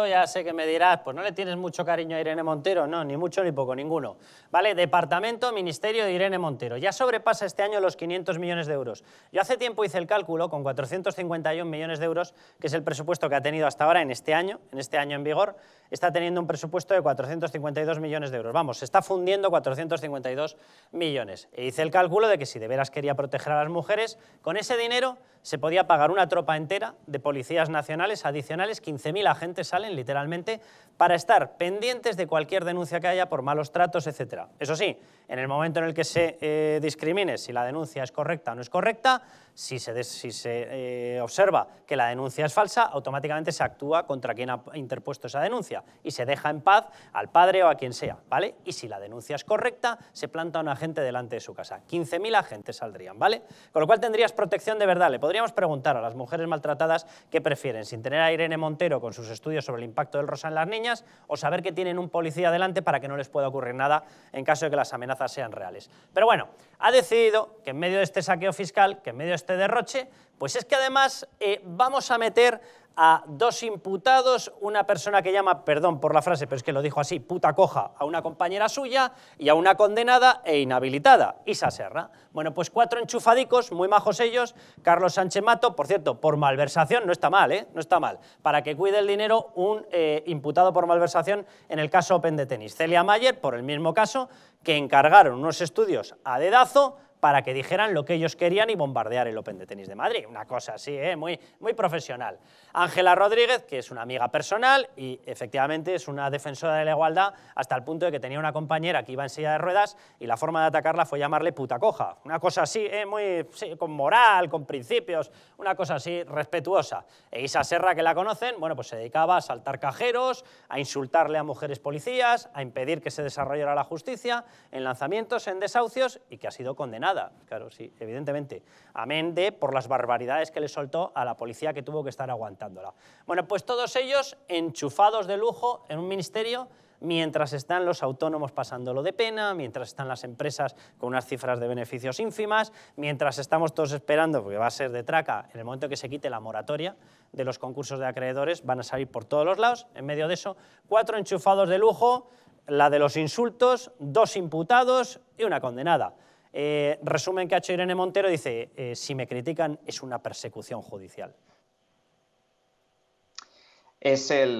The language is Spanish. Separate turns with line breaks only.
Ya sé que me dirás, pues no le tienes mucho cariño a Irene Montero. No, ni mucho ni poco, ninguno. ¿Vale? Departamento, Ministerio de Irene Montero. Ya sobrepasa este año los 500 millones de euros. Yo hace tiempo hice el cálculo con 451 millones de euros, que es el presupuesto que ha tenido hasta ahora en este año, en este año en vigor, está teniendo un presupuesto de 452 millones de euros. Vamos, se está fundiendo 452 millones. E hice el cálculo de que si de veras quería proteger a las mujeres, con ese dinero se podía pagar una tropa entera de policías nacionales adicionales, 15.000 agentes salen literalmente, para estar pendientes de cualquier denuncia que haya por malos tratos, etc. Eso sí, en el momento en el que se eh, discrimine si la denuncia es correcta o no es correcta, si se, eh, observa que la denuncia es falsa, automáticamente se actúa contra quien ha interpuesto esa denuncia y se deja en paz al padre o a quien sea, ¿vale? Y si la denuncia es correcta, se planta un agente delante de su casa. 15.000 agentes saldrían, ¿vale? Con lo cual tendrías protección de verdad. Le podríamos preguntar a las mujeres maltratadas qué prefieren, sin tener a Irene Montero con sus estudios sobre el impacto del rosa en las niñas, o saber que tienen un policía delante para que no les pueda ocurrir nada en caso de que las amenazas sean reales. Pero bueno, ha decidido que en medio de este saqueo fiscal, que en medio de este derroche, pues es que además eh, vamos a meter a dos imputados, una persona que llama, perdón por la frase, pero es que lo dijo así, puta coja, a una compañera suya y a una condenada e inhabilitada, Isa Serra. Bueno, pues cuatro enchufadicos, muy majos ellos, Carlos Sánchez Mato, por cierto, por malversación, no está mal, ¿eh? No está mal, para que cuide el dinero un eh, imputado por malversación en el caso Open de Tenis. Celia Mayer, por el mismo caso, que encargaron unos estudios a dedazo para que dijeran lo que ellos querían y bombardear el Open de Tenis de Madrid. Una cosa así, ¿eh? muy, muy profesional. Ángela Rodríguez, que es una amiga personal y efectivamente es una defensora de la igualdad hasta el punto de que tenía una compañera que iba en silla de ruedas y la forma de atacarla fue llamarle puta coja. Una cosa así, ¿eh? muy con moral, con principios, una cosa así respetuosa. E Isa Serra, que la conocen, bueno, pues se dedicaba a saltar cajeros, a insultarle a mujeres policías, a impedir que se desarrollara la justicia, en lanzamientos, en desahucios y que ha sido condenada Claro, sí, evidentemente. Amén de por las barbaridades que le soltó a la policía que tuvo que estar aguantándola. Bueno, pues todos ellos enchufados de lujo en un ministerio mientras están los autónomos pasándolo de pena, mientras están las empresas con unas cifras de beneficios ínfimas, mientras estamos todos esperando, porque va a ser de traca, en el momento que se quite la moratoria de los concursos de acreedores, van a salir por todos los lados, en medio de eso, cuatro enchufados de lujo, la de los insultos, dos imputados y una condenada. Eh, resumen que ha hecho Irene Montero, dice, eh, si me critican es una persecución judicial. Es el